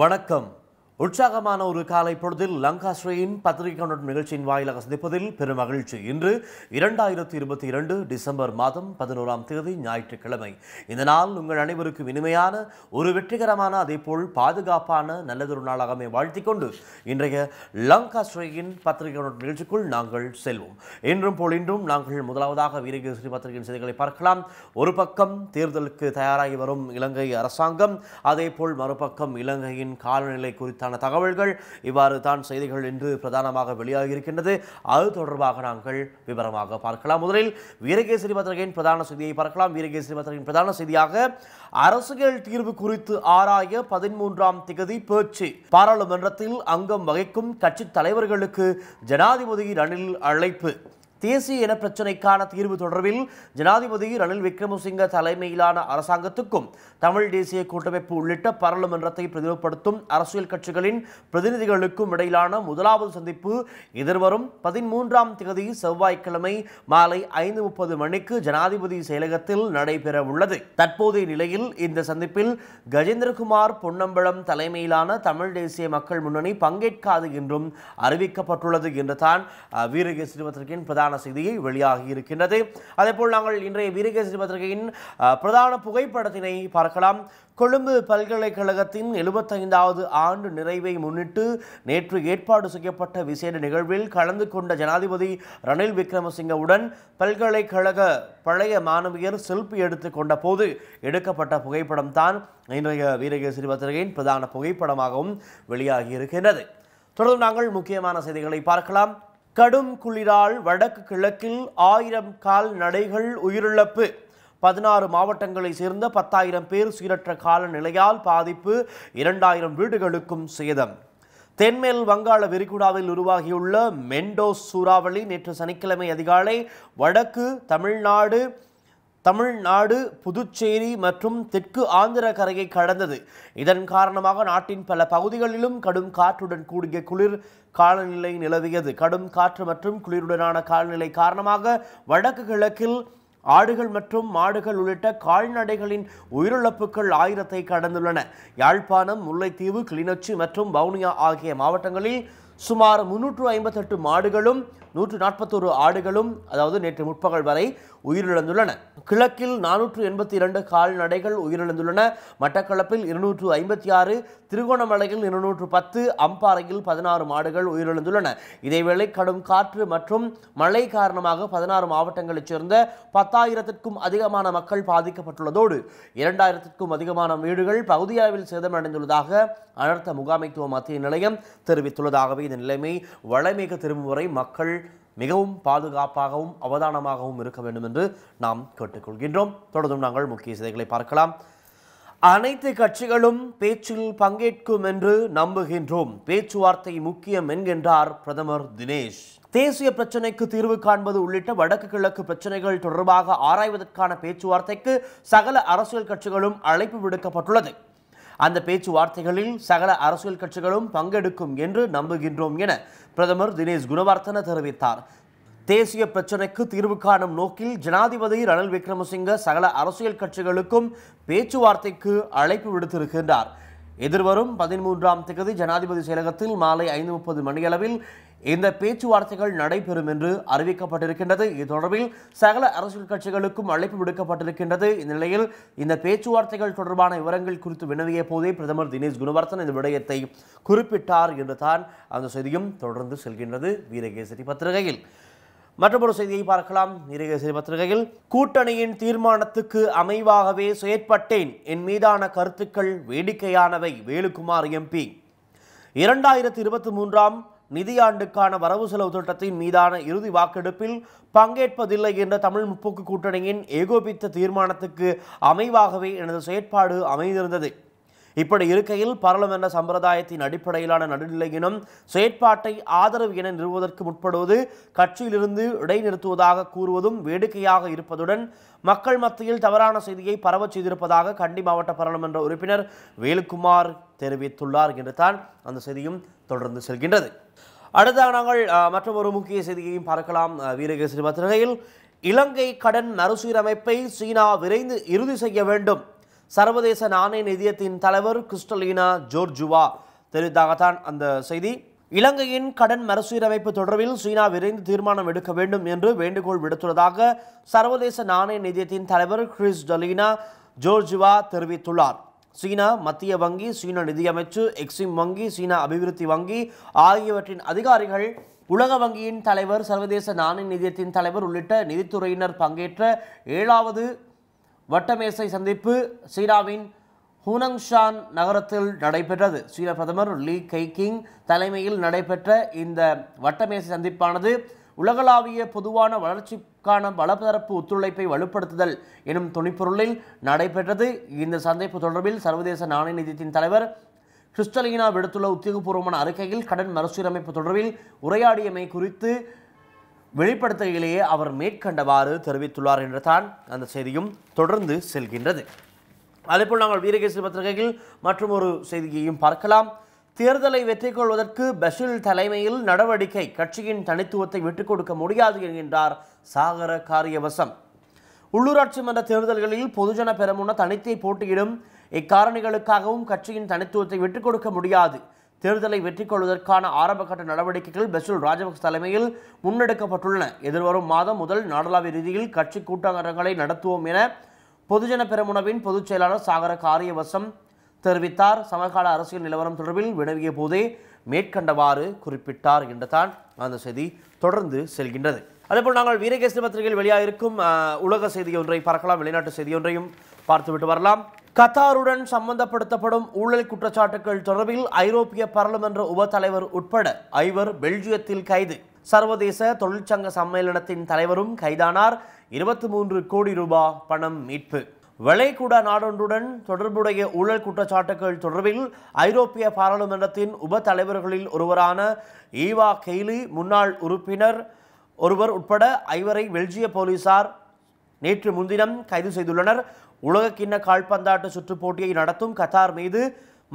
வணக்கம் உற்சாகமான ஒரு காலை பொழுதில் பத்திரிகை பத்திரிகைகளுடன் நிகழ்ச்சியின் வாயிலாக சந்திப்பதில் பெரும் மகிழ்ச்சி இன்று இரண்டாயிரத்தி இருபத்தி இரண்டு டிசம்பர் மாதம் பதினோராம் தேதி ஞாயிற்றுக்கிழமை இந்த நாள் உங்கள் அனைவருக்கும் இனிமையான ஒரு வெற்றிகரமான அதேபோல் பாதுகாப்பான நல்லதொரு நாளாகவே வாழ்த்திக் கொண்டு இன்றைய பத்திரிகை பத்திரிகைகளுடன் நிகழ்ச்சிக்குள் நாங்கள் செல்வோம் இன்றும் போல் இன்றும் நாங்கள் முதலாவதாக வீரகேசரி பத்திரிகையின் செய்திகளை பார்க்கலாம் ஒரு பக்கம் தேர்தலுக்கு தயாராகி வரும் இலங்கை அரசாங்கம் அதேபோல் மறுபக்கம் இலங்கையின் காலநிலை குறித்த தொடர்பான தகவல்கள் இவ்வாறு தான் செய்திகள் இன்று பிரதானமாக வெளியாகியிருக்கின்றது அது தொடர்பாக நாங்கள் விவரமாக பார்க்கலாம் முதலில் வீரகேசரி பத்திரிகையின் பிரதான செய்தியை பார்க்கலாம் வீரகேசரி பத்திரிகையின் பிரதான செய்தியாக அரசியல் தீர்வு குறித்து ஆராய பதிமூன்றாம் திகதி பேச்சு பாராளுமன்றத்தில் அங்கம் வகிக்கும் கட்சி தலைவர்களுக்கு ஜனாதிபதி ரணில் அழைப்பு தேசிய என பிரச்சனைக்கான தீர்வு தொடர்பில் ஜனாதிபதி ரணில் விக்ரமசிங்க தலைமையிலான அரசாங்கத்துக்கும் தமிழ் தேசிய கூட்டமைப்பு உள்ளிட்ட பாராளுமன்றத்தை பிரதிநிதிப்படுத்தும் அரசியல் கட்சிகளின் பிரதிநிதிகளுக்கும் இடையிலான முதலாவது சந்திப்பு எதிர்வரும் பதிமூன்றாம் தேதி செவ்வாய்க்கிழமை மாலை ஐந்து முப்பது மணிக்கு ஜனாதிபதி செயலகத்தில் நடைபெற உள்ளது தற்போதைய நிலையில் இந்த சந்திப்பில் கஜேந்திரகுமார் பொன்னம்பலம் தலைமையிலான தமிழ் தேசிய மக்கள் முன்னணி பங்கேற்காது என்றும் அறிவிக்கப்பட்டுள்ளது என்று தான் பிரதான வெளியான செய்தியை வெளியாகி இருக்கின்றது போல் நாங்கள் இன்றைய வீரகேசரி பத்திரிகையின் பிரதான புகைப்படத்தினை பார்க்கலாம் கொழும்பு பல்கலைக்கழகத்தின் எழுபத்தைந்தாவது ஆண்டு நிறைவை முன்னிட்டு நேற்று ஏற்பாடு செய்யப்பட்ட விசேட நிகழ்வில் கலந்து கொண்ட ஜனாதிபதி ரணில் விக்ரமசிங்கவுடன் பல்கலைக்கழக பழைய மாணவியர் செல்பி எடுத்து கொண்ட போது எடுக்கப்பட்ட புகைப்படம் தான் இன்றைய வீரகேசரி பத்திரிகையின் பிரதான புகைப்படமாகவும் வெளியாகி இருக்கின்றது தொடர்ந்து நாங்கள் முக்கியமான செய்திகளை பார்க்கலாம் கடும் குளிரால் வடக்கு கிழக்கில் ஆயிரம் கால்நடைகள் உயிரிழப்பு பதினாறு மாவட்டங்களைச் சேர்ந்த பத்தாயிரம் பேர் சீரற்ற காலநிலையால் பாதிப்பு இரண்டாயிரம் வீடுகளுக்கும் சேதம் தென்மேல் வங்காள விரிகுடாவில் உருவாகியுள்ள மெண்டோஸ் சூறாவளி நேற்று சனிக்கிழமை அதிகாலை வடக்கு தமிழ்நாடு தமிழ்நாடு புதுச்சேரி மற்றும் தெற்கு ஆந்திர கரையை கடந்தது இதன் காரணமாக நாட்டின் பல பகுதிகளிலும் கடும் காற்றுடன் கூடிய குளிர் காலநிலை நிலவியது கடும் காற்று மற்றும் குளிருடனான காலநிலை காரணமாக வடக்கு கிழக்கில் ஆடுகள் மற்றும் மாடுகள் உள்ளிட்ட கால்நடைகளின் உயிரிழப்புகள் ஆயிரத்தை கடந்துள்ளன யாழ்ப்பாணம் முல்லைத்தீவு கிளிநொச்சி மற்றும் வவுனியா ஆகிய மாவட்டங்களில் சுமார் முன்னூற்று ஐம்பத்தெட்டு மாடுகளும் நூற்று நாற்பத்தோரு ஆடுகளும் அதாவது நேற்று முற்பகல் வரை உயிரிழந்துள்ளன கிழக்கில் நானூற்று எண்பத்தி இரண்டு கால்நடைகள் உயிரிழந்துள்ளன மட்டக்களப்பில் இருநூற்று ஐம்பத்தி ஆறு திருகோணமலையில் இருநூற்று பத்து அம்பாறையில் பதினாறு மாடுகள் உயிரிழந்துள்ளன இதேவேளை கடும் காற்று மற்றும் மழை காரணமாக பதினாறு மாவட்டங்களைச் சேர்ந்த பத்தாயிரத்திற்கும் அதிகமான மக்கள் பாதிக்கப்பட்டுள்ளதோடு இரண்டாயிரத்திற்கும் அதிகமான வீடுகள் பகுதியளவில் சேதமடைந்துள்ளதாக அனர்த்த முகாமைத்துவ மத்திய நிலையம் தெரிவித்துள்ளதாகவே இந்த நிலைமை வளமிக திரும்பும் வரை மக்கள் நீங்கள் மிகவும் பாதுகாப்பாகவும் அவதானமாகவும் இருக்க வேண்டும் என்று நாம் கேட்டுக்கொள்கின்றோம் தொடர்ந்தும் நாங்கள் முக்கிய செய்திகளை பார்க்கலாம் அனைத்து கட்சிகளும் பேச்சில் பங்கேற்கும் என்று நம்புகின்றோம் பேச்சுவார்த்தை முக்கியம் என்கின்றார் பிரதமர் தினேஷ் தேசிய பிரச்சினைக்கு தீர்வு காண்பது உள்ளிட்ட வடக்கு கிழக்கு பிரச்சினைகள் தொடர்பாக ஆராய்வதற்கான பேச்சுவார்த்தைக்கு சகல அரசியல் கட்சிகளும் அழைப்பு விடுக்கப்பட்டுள்ளது அந்த பேச்சுவார்த்தைகளில் சகல அரசியல் கட்சிகளும் பங்கெடுக்கும் என்று நம்புகின்றோம் என பிரதமர் தினேஷ் குணவர்த்தன தெரிவித்தார் தேசிய பிரச்சினைக்கு தீர்வு காணும் நோக்கில் ஜனாதிபதி ரணில் விக்ரமசிங்க சகல அரசியல் கட்சிகளுக்கும் பேச்சுவார்த்தைக்கு அழைப்பு விடுத்திருக்கின்றார் எதிர்வரும் பதிமூன்றாம் திகதி ஜனாதிபதி செயலகத்தில் மாலை ஐந்து முப்பது மணியளவில் இந்த பேச்சுவார்த்தைகள் நடைபெறும் என்று அறிவிக்கப்பட்டிருக்கின்றது இது தொடர்பில் சகல அரசியல் கட்சிகளுக்கும் அழைப்பு விடுக்கப்பட்டிருக்கின்றது இந்நிலையில் இந்த பேச்சுவார்த்தைகள் தொடர்பான விவரங்கள் குறித்து வினவிய போதே பிரதமர் தினேஷ் குணவர்தன் இந்த விடயத்தை குறிப்பிட்டார் என்று தான் அந்த செய்தியும் தொடர்ந்து செல்கின்றது வீரகேசரி பத்திரிகையில் மற்றொரு செய்தியை பார்க்கலாம் நீரகேசரி பத்திரிகையில் கூட்டணியின் தீர்மானத்துக்கு அமைவாகவே செயற்பட்டேன் என் மீதான கருத்துக்கள் வேடிக்கையானவை வேலுக்குமார் எம்பி இரண்டாயிரத்தி இருபத்தி மூன்றாம் நிதியாண்டுக்கான வரவு செலவு திட்டத்தின் மீதான இறுதி வாக்கெடுப்பில் பங்கேற்பதில்லை என்ற தமிழ் முற்போக்கு கூட்டணியின் ஏகோபித்த தீர்மானத்துக்கு அமைவாகவே எனது செயற்பாடு அமைந்திருந்தது இப்படி இருக்கையில் பாராளுமன்ற சம்பிரதாயத்தின் அடிப்படையிலான நடுநிலையினும் செயற்பாட்டை ஆதரவு என நிறுவுவதற்கு முற்படுவது கட்சியிலிருந்து இடைநிறுத்துவதாக கூறுவதும் வேடிக்கையாக இருப்பதுடன் மக்கள் மத்தியில் தவறான செய்தியை பரவச் செய்திருப்பதாக கண்டி மாவட்ட பாராளுமன்ற உறுப்பினர் வேலுக்குமார் தெரிவித்துள்ளார் என்று தான் அந்த செய்தியும் தொடர்ந்து செல்கின்றது அடுத்தாக நாங்கள் மற்றொரு முக்கிய செய்தியையும் பார்க்கலாம் வீரகேசரி பத்திரிகையில் இலங்கை கடன் மறுசீரமைப்பை சீனா விரைந்து இறுதி செய்ய வேண்டும் சர்வதேச நாணய நிதியத்தின் தலைவர் கிறிஸ்டலீனா ஜோர்ஜுவா தெரிவித்தாகத்தான் அந்த செய்தி இலங்கையின் கடன் மறுசீரமைப்பு தொடர்பில் சீனா விரைந்து தீர்மானம் எடுக்க வேண்டும் என்று வேண்டுகோள் விடுத்துள்ளதாக சர்வதேச நாணய நிதியத்தின் தலைவர் கிறிஸ் டலீனா ஜோர்ஜுவா தெரிவித்துள்ளார் சீனா மத்திய வங்கி சீன நிதியமைச்சு எக்ஸிம் வங்கி சீனா அபிவிருத்தி வங்கி ஆகியவற்றின் அதிகாரிகள் உலக வங்கியின் தலைவர் சர்வதேச நாணய நிதியத்தின் தலைவர் உள்ளிட்ட நிதித்துறையினர் பங்கேற்ற ஏழாவது வட்டமேசை சந்திப்பு சீனாவின் ஹூனங்ஷான் நகரத்தில் நடைபெற்றது சீன பிரதமர் லீ கைகிங் தலைமையில் நடைபெற்ற இந்த வட்டமேசை சந்திப்பானது உலகளாவிய பொதுவான வளர்ச்சிக்கான பலதரப்பு ஒத்துழைப்பை வலுப்படுத்துதல் எனும் துணிப்பொருளில் நடைபெற்றது இந்த சந்திப்பு தொடர்பில் சர்வதேச நாணய நிதியத்தின் தலைவர் கிறிஸ்டலினா விடுத்துள்ள உத்தியோகபூர்வமான அறிக்கையில் கடன் மறுசீரமைப்பு தொடர்பில் உரையாடியமை குறித்து வெளிப்படுத்துகையிலேயே அவர் மேற்கண்டவாறு தெரிவித்துள்ளார் என்று தான் அந்த செய்தியும் தொடர்ந்து செல்கின்றது அதேபோல் நாங்கள் வீரகேசரி பத்திரிகையில் மற்றும் ஒரு செய்தியையும் பார்க்கலாம் தேர்தலை வெற்றி கொள்வதற்கு பஷீல் தலைமையில் நடவடிக்கை கட்சியின் தனித்துவத்தை விட்டுக் கொடுக்க முடியாது என்கின்றார் சாகர காரியவசம் உள்ளூராட்சி மன்ற தேர்தல்களில் பொதுஜன பெருமுன தனித்தை போட்டியிடும் இக்காரணிகளுக்காகவும் கட்சியின் தனித்துவத்தை விட்டுக் கொடுக்க முடியாது தேர்தலை வெற்றி கொள்வதற்கான ஆரம்பகட்ட நடவடிக்கைகள் பெசுல் ராஜபக்ச தலைமையில் முன்னெடுக்கப்பட்டுள்ளன எதிர்வரும் மாதம் முதல் நாடளாவிய ரீதியில் கட்சி கூட்டங்களை நடத்துவோம் என பொதுஜன பெருமுனவின் பொதுச் செயலாளர் சாகர காரியவசம் தெரிவித்தார் சமகால அரசியல் நிலவரம் தொடர்பில் வினவிய போதே மேற்கண்டவாறு குறிப்பிட்டார் என்றுதான் அந்த செய்தி தொடர்ந்து செல்கின்றது அதேபோல் நாங்கள் வீரகேசரி பத்திரிகையில் வெளியாகிருக்கும் உலக செய்தி ஒன்றை பார்க்கலாம் வெளிநாட்டு செய்தி ஒன்றையும் பார்த்துவிட்டு வரலாம் கத்தாருடன் சம்பந்தப்படுத்தப்படும் ஊழல் குற்றச்சாட்டுகள் தொடர்பில் ஐரோப்பிய பாராளுமன்ற உபத்தலைவர் உட்பட ஐவர் பெல்ஜியத்தில் கைது சர்வதேச தொழிற்சங்க சம்மேளனத்தின் தலைவரும் கைதானார் இருபத்தி மூன்று கோடி ரூபாய் பணம் மீட்பு வளைகுடா நாடொன்றுடன் தொடர்புடைய ஊழல் குற்றச்சாட்டுகள் தொடர்பில் ஐரோப்பிய பாராளுமன்றத்தின் உப தலைவர்களில் ஒருவரான ஈவா கெய்லி முன்னாள் உறுப்பினர் ஒருவர் உட்பட ஐவரை பெல்ஜிய போலீசார் நேற்று முன்தினம் கைது செய்துள்ளனர் உலகக்கிண்ண கால்பந்தாட்டு சுற்றுப் போட்டியை நடத்தும் கத்தார் மீது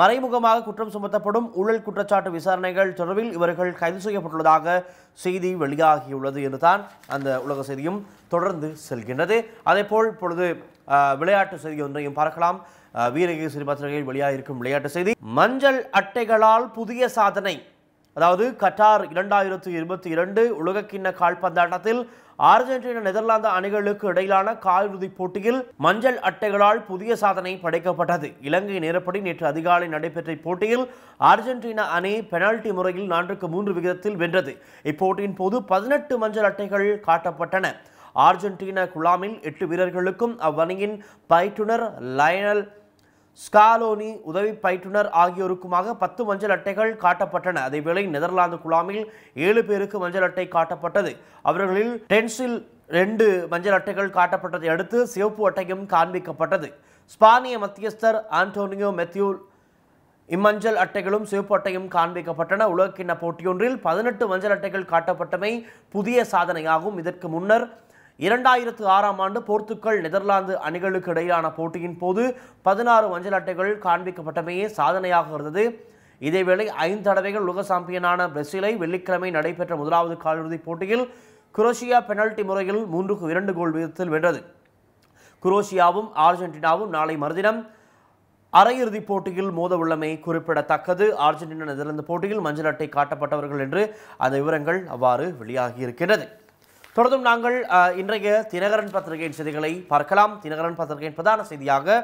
மறைமுகமாக குற்றம் சுமத்தப்படும் ஊழல் குற்றச்சாட்டு விசாரணைகள் தொடர்பில் இவர்கள் கைது செய்யப்பட்டுள்ளதாக செய்தி வெளியாகியுள்ளது என்றுதான் அந்த உலக செய்தியும் தொடர்ந்து செல்கின்றது அதேபோல் இப்பொழுது விளையாட்டு செய்தி ஒன்றையும் பார்க்கலாம் வீரகேசரி பத்திரிகையில் வெளியாக இருக்கும் விளையாட்டு செய்தி மஞ்சள் அட்டைகளால் புதிய சாதனை அதாவது கட்டார் இரண்டாயிரத்தி இருபத்தி இரண்டு உலகக்கிண்ண கால்பந்தாட்டத்தில் அர்ஜென்டினா நெதர்லாந்து அணிகளுக்கு இடையிலான காலிறுதிப் போட்டியில் மஞ்சள் அட்டைகளால் புதிய சாதனை படைக்கப்பட்டது இலங்கை நேரப்படி நேற்று அதிகாலை நடைபெற்ற போட்டியில் அர்ஜென்டினா அணி பெனால்டி முறையில் நான்கு மூன்று விகிதத்தில் வென்றது இப்போட்டியின் போது பதினெட்டு மஞ்சள் அட்டைகள் காட்டப்பட்டன அர்ஜென்டினா குழாமில் எட்டு வீரர்களுக்கும் அவ்வணியின் பயிற்றுனர் லயனல் ஸ்காலோனி உதவி பயிற்றுனர் ஆகியோருக்குமாக பத்து மஞ்சள் அட்டைகள் காட்டப்பட்டன அதேவேளை நெதர்லாந்து குழாமில் ஏழு பேருக்கு மஞ்சள் அட்டை காட்டப்பட்டது அவர்களில் டென்சில் ரெண்டு மஞ்சள் அட்டைகள் காட்டப்பட்டதை அடுத்து சிவப்பு அட்டையும் காண்பிக்கப்பட்டது ஸ்பானிய மத்தியஸ்தர் ஆண்டோனியோ மெத்தியூல் இம்மஞ்சள் அட்டைகளும் சிவப்பு அட்டையும் காண்பிக்கப்பட்டன உலகக்கிண்ண போட்டியொன்றில் பதினெட்டு மஞ்சள் அட்டைகள் காட்டப்பட்டமை புதிய சாதனையாகும் இதற்கு முன்னர் இரண்டாயிரத்து ஆறாம் ஆண்டு போர்த்துக்கல் நெதர்லாந்து அணிகளுக்கு இடையிலான போட்டியின் போது பதினாறு மஞ்சள் அட்டைகள் காண்பிக்கப்பட்டமையே சாதனையாக இருந்தது இதேவேளை ஐந்து தடவைகள் உலக சாம்பியனான பிரேசிலை வெள்ளிக்கிழமை நடைபெற்ற முதலாவது காலிறுதிப் போட்டியில் குரோஷியா பெனல்டி முறையில் மூன்றுக்கு இரண்டு கோல் வீதத்தில் வென்றது குரோஷியாவும் அர்ஜென்டினாவும் நாளை மறுதினம் அரையிறுதிப் போட்டியில் மோதவுள்ளமை குறிப்பிடத்தக்கது அர்ஜென்டினா நெதர்லாந்து போட்டியில் மஞ்சள் அட்டை காட்டப்பட்டவர்கள் என்று அந்த விவரங்கள் அவ்வாறு வெளியாகியிருக்கிறது தொடர்ந்தும் நாங்கள் இன்றைய தினகரன் பத்திரிகையின் செய்திகளை பார்க்கலாம் தினகரன் பத்திரிகையின் பிரதான செய்தியாக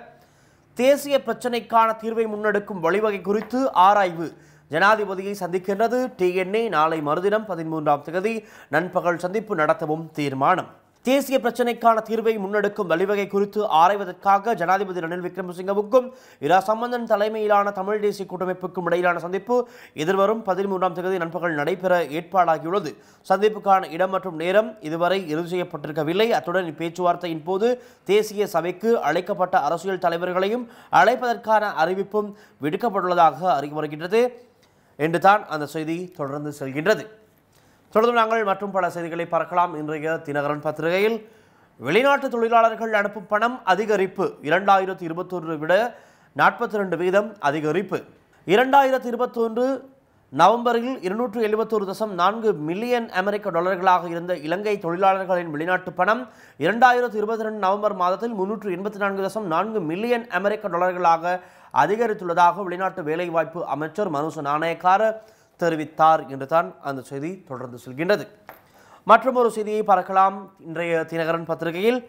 தேசிய பிரச்சினைக்கான தீர்வை முன்னெடுக்கும் வழிவகை குறித்து ஆராய்வு ஜனாதிபதியை சந்திக்கின்றது டிஎன்ஏ நாளை மறுதினம் பதிமூன்றாம் தேதி நண்பகல் சந்திப்பு நடத்தவும் தீர்மானம் தேசிய பிரச்சினைக்கான தீர்வை முன்னெடுக்கும் வழிவகை குறித்து ஆராய்வதற்காக ஜனாதிபதி ரணில் விக்ரமசிங்கவுக்கும் இரா சம்பந்தன் தலைமையிலான தமிழ் தேசிய கூட்டமைப்புக்கும் இடையிலான சந்திப்பு எதிர்வரும் பதிமூன்றாம் தேதி நண்பகல் நடைபெற ஏற்பாடாகியுள்ளது சந்திப்புக்கான இடம் மற்றும் நேரம் இதுவரை இறுதி செய்யப்பட்டிருக்கவில்லை அத்துடன் இப்பேச்சுவார்த்தையின் போது தேசிய சபைக்கு அழைக்கப்பட்ட அரசியல் தலைவர்களையும் அழைப்பதற்கான அறிவிப்பும் விடுக்கப்பட்டுள்ளதாக அறிக்கை வருகின்றது என்று தான் அந்த செய்தி தொடர்ந்து செல்கின்றது தொடர்ந்து நாங்கள் மற்றும் பல செய்திகளை பார்க்கலாம் இன்றைய தினகரன் பத்திரிகையில் வெளிநாட்டு தொழிலாளர்கள் அனுப்பும் பணம் அதிகரிப்பு இரண்டாயிரத்தி இருபத்தொன்று விட நாற்பத்தி ரெண்டு வீதம் அதிகரிப்பு இரண்டாயிரத்தி இருபத்தொன்று நவம்பரில் இருநூற்று எழுபத்தொரு தசம் நான்கு மில்லியன் அமெரிக்க டாலர்களாக இருந்த இலங்கை தொழிலாளர்களின் வெளிநாட்டு பணம் இரண்டாயிரத்து இருபத்தி ரெண்டு நவம்பர் மாதத்தில் முன்னூற்று எண்பத்தி நான்கு தசம் நான்கு மில்லியன் அமெரிக்க டாலர்களாக அதிகரித்துள்ளதாக வெளிநாட்டு வேலைவாய்ப்பு அமைச்சர் மனுஷ நாணயக்கார தெரிவித்தார் என்று தான் அந்த செய்தி தொடர்ந்து செல்கின்றது மற்றொரு செய்தியை பார்க்கலாம் இன்றைய தினகரன் பத்திரிகையில்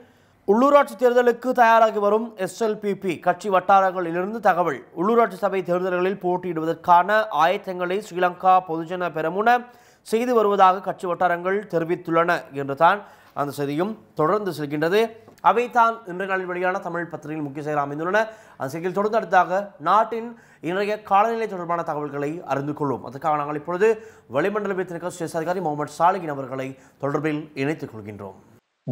உள்ளூராட்சி தேர்தலுக்கு தயாராகி வரும் எஸ்எல்பிபி கட்சி வட்டாரங்களிலிருந்து தகவல் உள்ளூராட்சி சபை தேர்தல்களில் போட்டியிடுவதற்கான ஆயத்தங்களை ஸ்ரீலங்கா பொதுஜன பெருமுன செய்து வருவதாக கட்சி வட்டாரங்கள் தெரிவித்துள்ளன என்றுதான் அந்த செய்தியும் தொடர்ந்து செல்கின்றது அவை தான் இன்றைய நாளில் வெளியான தமிழ் பத்திரிகையில் முக்கிய செயலாக அமைந்துள்ளன அந்த செய்தியில் தொடர்ந்து அடுத்ததாக நாட்டின் இன்றைய காலநிலை தொடர்பான தகவல்களை அறிந்து கொள்வோம் அதற்காக நாங்கள் இப்பொழுது வளிமண்டல வைத்திருக்க அதிகாரி முகமது சாலிகின் அவர்களை தொடர்பில் இணைத்துக் கொள்கின்றோம்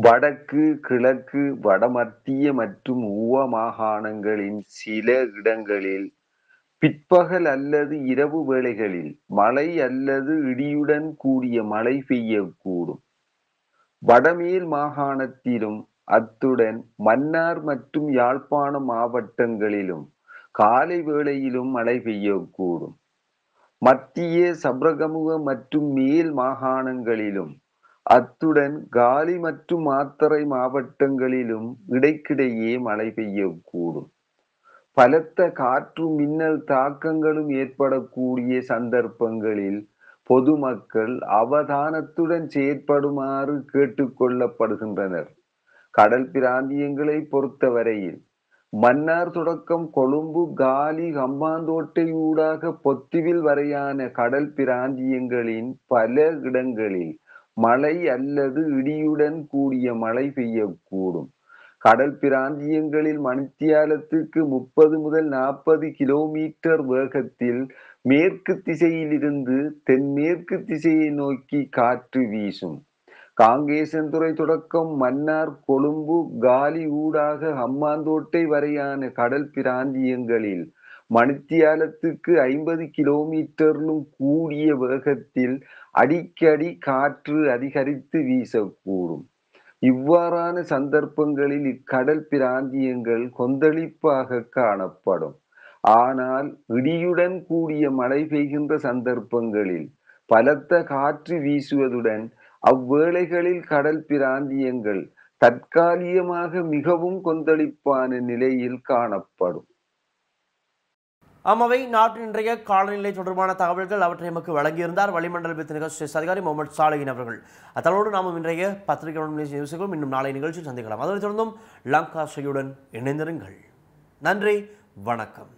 வடக்கு கிழக்கு வடமத்திய மற்றும் ஊவ மாகாணங்களின் சில இடங்களில் பிற்பகல் அல்லது இரவு வேளைகளில் மழை அல்லது இடியுடன் கூடிய மழை பெய்யக்கூடும் வடமேல் மாகாணத்திலும் அத்துடன் மன்னார் மற்றும் யாழ்ப்பாண மாவட்டங்களிலும் காலை வேளையிலும் மழை பெய்யக்கூடும் மத்திய சபரகமுக மற்றும் மேல் மாகாணங்களிலும் அத்துடன் காலி மற்றும் மாத்தறை மாவட்டங்களிலும் இடைக்கிடையே மழை பெய்யக்கூடும் பலத்த காற்று மின்னல் தாக்கங்களும் ஏற்படக்கூடிய சந்தர்ப்பங்களில் பொதுமக்கள் அவதானத்துடன் செயற்படுமாறு கேட்டுக்கொள்ளப்படுகின்றனர் கடல் பிராந்தியங்களை பொறுத்தவரையில் மன்னார் தொடக்கம் கொழும்பு காலி ஹம்பாந்தோட்டை ஊடாக பொத்திவில் வரையான கடல் பிராந்தியங்களின் பல இடங்களில் மழை அல்லது இடியுடன் கூடிய மழை பெய்யக்கூடும் கடல் பிராந்தியங்களில் மணித்தியாலத்துக்கு முப்பது முதல் நாற்பது கிலோமீட்டர் வேகத்தில் மேற்கு திசையிலிருந்து தென்மேற்கு திசையை நோக்கி காற்று வீசும் காங்கேசன் துறை தொடக்கம் மன்னார் கொழும்பு காலி ஊடாக ஹம்மாந்தோட்டை வரையான கடல் பிராந்தியங்களில் மணித்தியாலத்துக்கு ஐம்பது கிலோமீட்டரிலும் கூடிய வேகத்தில் அடிக்கடி காற்று அதிகரித்து வீசக்கூடும் இவ்வாறான சந்தர்ப்பங்களில் இக்கடல் பிராந்தியங்கள் கொந்தளிப்பாக காணப்படும் ஆனால் இடியுடன் கூடிய மழை பெய்கின்ற சந்தர்ப்பங்களில் பலத்த காற்று வீசுவதுடன் அவ்வேளைகளில் கடல் பிராந்தியங்கள் தற்காலிகமாக மிகவும் கொந்தளிப்பான நிலையில் காணப்படும் அம்மவை நாட்டின் இன்றைய காலநிலை தொடர்பான தகவல்கள் அவற்றை நமக்கு வழங்கியிருந்தார் வளிமண்டல வித்து நிகழ்ச்சி அதிகாரி முகமது சாலையின் அவர்கள் அதனோடு நாமும் இன்றைய பத்திரிகை நிகழ்ச்சிகளும் இன்னும் நாளை நிகழ்ச்சியில் சந்திக்கலாம் அதனைத் தொடர்ந்தும் லங்கா இணைந்திருங்கள் நன்றி வணக்கம்